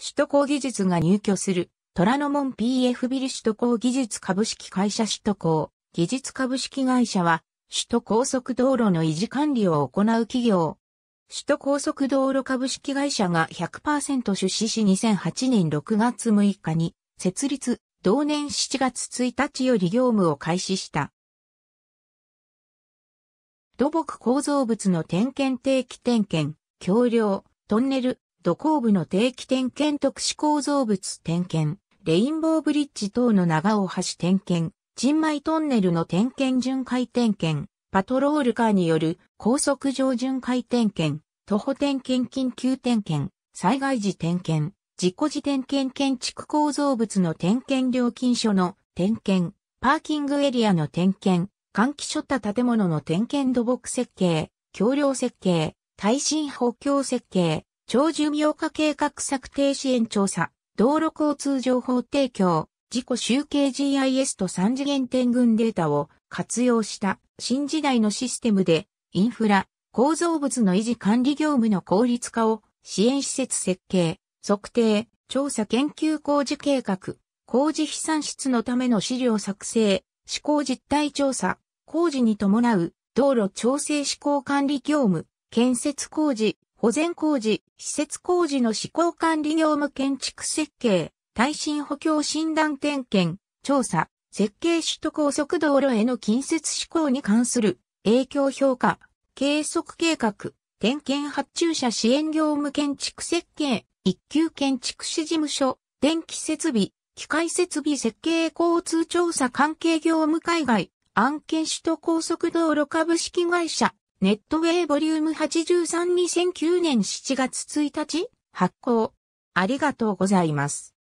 首都高技術が入居する、虎ノ門 PF ビル首都高技術株式会社首都高技術株式会社は、首都高速道路の維持管理を行う企業。首都高速道路株式会社が100%出資し2008年6月6日に設立、同年7月1日より業務を開始した。土木構造物の点検定期点検、橋梁、トンネル、土工部の定期点検特殊構造物点検、レインボーブリッジ等の長尾橋点検、人米トンネルの点検巡回点検、パトロールカーによる高速上巡回点検、徒歩点検緊急点検、災害時点検、事故時点検建築構造物の点検料金所の点検、パーキングエリアの点検、換気所った建物の点検土木設計、橋梁設計、耐震補強設計、長寿命化計画策定支援調査、道路交通情報提供、自己集計 GIS と三次元点群データを活用した新時代のシステムでインフラ、構造物の維持管理業務の効率化を支援施設設計、測定、調査研究工事計画、工事飛散室のための資料作成、施行実態調査、工事に伴う道路調整施行管理業務、建設工事、保全工事、施設工事の施工管理業務建築設計、耐震補強診断点検、調査、設計首都高速道路への近接施行に関する影響評価、計測計画、点検発注者支援業務建築設計、一級建築士事務所、電気設備、機械設備設計交通調査関係業務海外、案件首都高速道路株式会社、ネットウェイボリューム83 2009年7月1日発行。ありがとうございます。